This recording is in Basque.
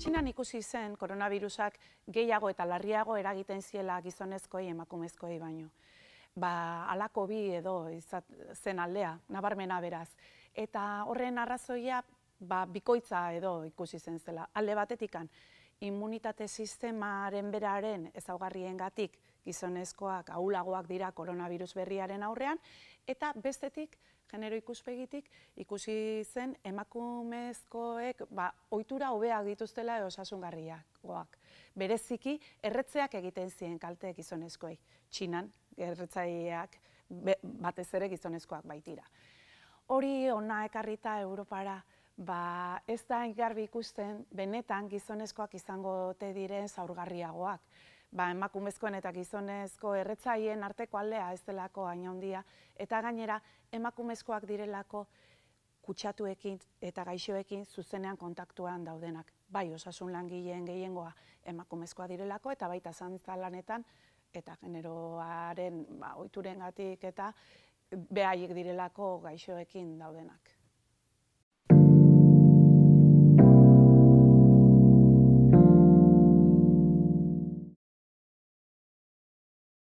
Txinan ikusi zen koronavirusak gehiago eta larriago eragiten ziela gizonezkoi emakumezkoi baino. Ba, alako bi edo izat, zen aldea, nabarmena beraz. Eta horren arrazoia, ba, bikoitza edo ikusi zen zela, alde batetikan immunitate sistemaren beraren ezaugarrien gatik gizonezkoak ahulagoak dira koronavirus berriaren aurrean, eta bestetik, genero ikuspegitik, ikusi zen emakumezkoek ba, oitura hobeak dituztela osasungarriak goak. Bereziki, erretzeak egiten ziren kalte gizonezkoei, txinan, erretzaileak batez ere gizonezkoak baitira. Hori ona ekarrita Europara, ba, ez da garbi ikusten benetan gizonezkoak izango ote diren zaurgarriagoak. Ba, emakumezkoen eta gizonezko erretzaien arteko aldea ez delako aina handia eta gainera emakumezkoak direlako kutsatuekin eta gaixoekin zuzenean kontaktuan daudenak. Bai, osasun langileen gehiengoa emakumezkoa direlako eta baita santza lanetan eta generoaren ba, oituren eta behaik direlako gaixoekin daudenak.